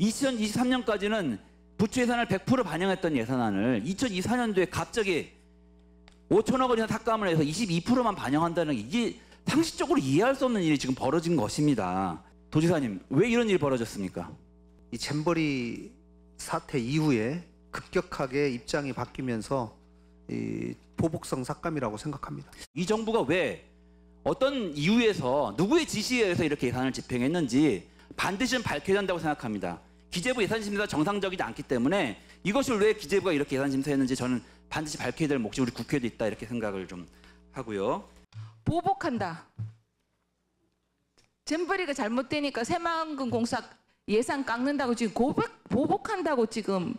2023년까지는 부채 예산을 100% 반영했던 예산안을 2024년도에 갑자기 5천억을 이상 삭감을 해서 22%만 반영한다는 게 이게 상식적으로 이해할 수 없는 일이 지금 벌어진 것입니다. 도지사님, 왜 이런 일이 벌어졌습니까? 이 잼버리 사태 이후에 급격하게 입장이 바뀌면서 이 보복성 삭감이라고 생각합니다. 이 정부가 왜 어떤 이유에서 누구의 지시에 의해서 이렇게 예산을 집행했는지 반드시 좀 밝혀야 한다고 생각합니다. 기재부 예산심사가 정상적이지 않기 때문에 이것을 왜 기재부가 이렇게 예산심사했는지 저는 반드시 밝혀야 될 몫이 우리 국회도 있다 이렇게 생각을 좀 하고요. 보복한다. 잼버리가 잘못되니까 새마을금 공사 예산 깎는다고 지금 고백 보복한다고 지금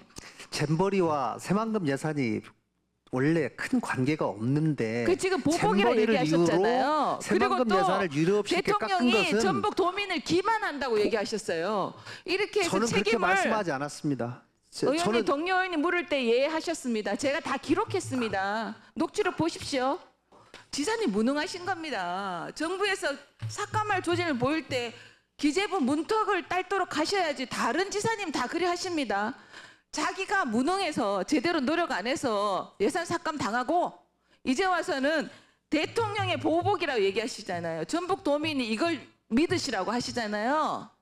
잼버리와 새만금 예산이 원래 큰 관계가 없는데 그 지금 보복이라 얘기하셨잖아요. 그리고 또 대통령이 전북 도민을 기만한다고 얘기하셨어요. 이렇게 해서 저는 책임을 그렇게 말씀하지 않았습니다. 제, 의원님 저는... 동료 의원이 물을 때 예하셨습니다. 제가 다 기록했습니다. 녹취를 보십시오. 지사님 무능하신 겁니다. 정부에서 삭감할 조짐을 보일 때 기재부 문턱을 딸도록 하셔야지 다른 지사님 다 그리 하십니다. 자기가 무능해서 제대로 노력 안 해서 예산 삭감 당하고 이제 와서는 대통령의 보복이라고 얘기하시잖아요. 전북 도민이 이걸 믿으시라고 하시잖아요.